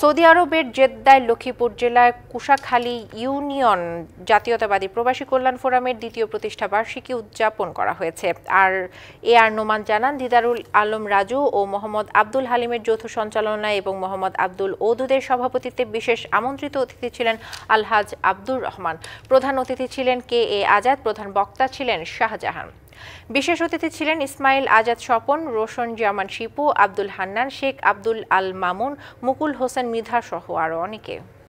Saudi আরবের জেদ্দায় লক্ষ্মীপুর জেলার Kushakhali union জাতীয়তাবাদী প্রবাসী কল্যাণ ফোরামের দ্বিতীয় প্রতিষ্ঠা বার্ষিকী উদযাপন করা হয়েছে আর এ আর নোমান জানান দিদারুল আলম রাজু ও মোহাম্মদ আব্দুল হালিমের যৌথ সঞ্চালনায় এবং মোহাম্মদ আব্দুল ওদুদের সভাপতিত্বে বিশেষ আমন্ত্রিত অতিথি ছিলেন আলহাজ আব্দুর রহমান প্রধান অতিথি ছিলেন কে এ আজাদ প্রধান বক্তা ছিলেন শাহজাহান বিশেষ অতিথি ছিলেন ইসমাইল আজাদ স্বপন রোশন জামান শিপু আব্দুল হান্নান শেখ আব্দুল আল মামুন মুকুল হোসেন মৃধা সহ আরও অনেকে